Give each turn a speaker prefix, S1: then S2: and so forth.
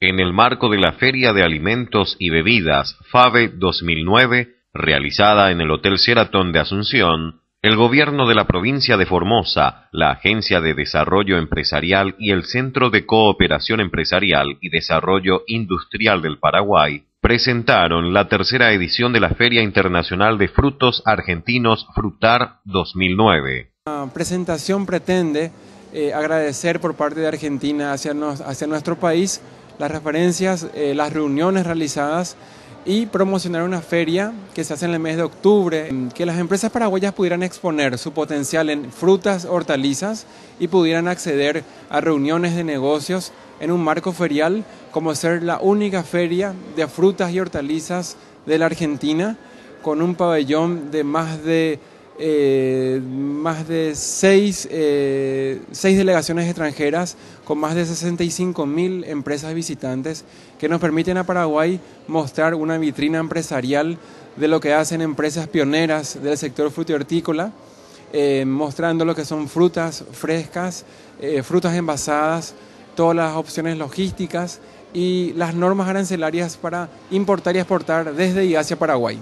S1: en el marco de la Feria de Alimentos y Bebidas FABE 2009, realizada en el Hotel Sheraton de Asunción, el Gobierno de la Provincia de Formosa, la Agencia de Desarrollo Empresarial y el Centro de Cooperación Empresarial y Desarrollo Industrial del Paraguay presentaron la tercera edición de la Feria Internacional de Frutos Argentinos Frutar 2009.
S2: La presentación pretende eh, agradecer por parte de Argentina hacia nuestro país las referencias, eh, las reuniones realizadas y promocionar una feria que se hace en el mes de octubre, que las empresas paraguayas pudieran exponer su potencial en frutas, hortalizas y pudieran acceder a reuniones de negocios en un marco ferial como ser la única feria de frutas y hortalizas de la Argentina con un pabellón de más de eh, más de eh, seis, delegaciones extranjeras con más de 65 mil empresas visitantes que nos permiten a Paraguay mostrar una vitrina empresarial de lo que hacen empresas pioneras del sector frutihortícola, eh, mostrando lo que son frutas frescas, eh, frutas envasadas, todas las opciones logísticas y las normas arancelarias para importar y exportar desde y hacia Paraguay.